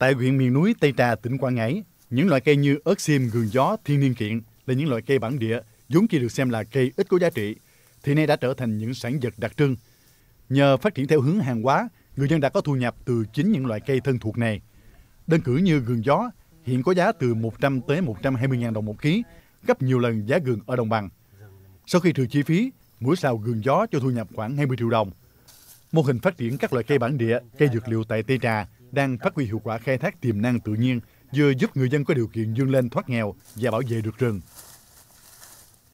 Tại huyện miền núi Tây Trà, tỉnh Quảng Ngãi, những loại cây như ớt xiêm, gừng gió, thiên niên kiện là những loại cây bản địa vốn chỉ được xem là cây ít có giá trị, thì nay đã trở thành những sản vật đặc trưng. Nhờ phát triển theo hướng hàng hóa, người dân đã có thu nhập từ chính những loại cây thân thuộc này. Đơn cử như gừng gió hiện có giá từ 100 tới 120 000 đồng một ký, gấp nhiều lần giá gừng ở đồng bằng. Sau khi trừ chi phí, mỗi sào gừng gió cho thu nhập khoảng 20 triệu đồng. Mô hình phát triển các loại cây bản địa, cây dược liệu tại Tây Trà đang phát huy hiệu quả khai thác tiềm năng tự nhiên, vừa giúp người dân có điều kiện vươn lên thoát nghèo và bảo vệ được rừng.